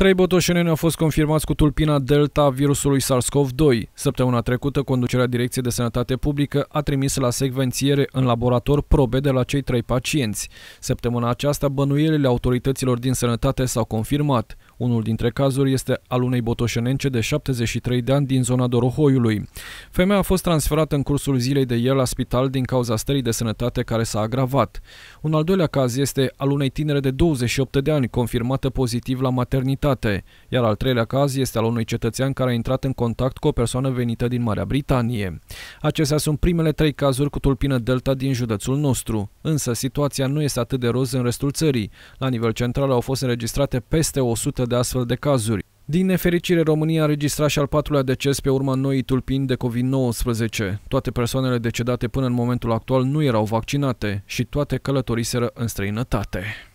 Trei botoșeneni au fost confirmați cu tulpina Delta virusului SARS-CoV-2. Săptămâna trecută, conducerea Direcției de Sănătate Publică a trimis la secvențiere în laborator probe de la cei trei pacienți. Săptămâna aceasta, bănuielile autorităților din sănătate s-au confirmat. Unul dintre cazuri este al unei botoșenence de 73 de ani din zona Dorohoiului. Femeia a fost transferată în cursul zilei de ieri la spital din cauza stării de sănătate care s-a agravat. Un al doilea caz este al unei tinere de 28 de ani, confirmată pozitiv la maternitate, iar al treilea caz este al unui cetățean care a intrat în contact cu o persoană venită din Marea Britanie. Acestea sunt primele trei cazuri cu tulpină delta din județul nostru, însă situația nu este atât de roz în restul țării. La nivel central au fost înregistrate peste 100 de astfel de cazuri. Din nefericire, România a registrat și al patrulea deces pe urma noii tulpini de COVID-19. Toate persoanele decedate până în momentul actual nu erau vaccinate și toate călătoriseră în străinătate.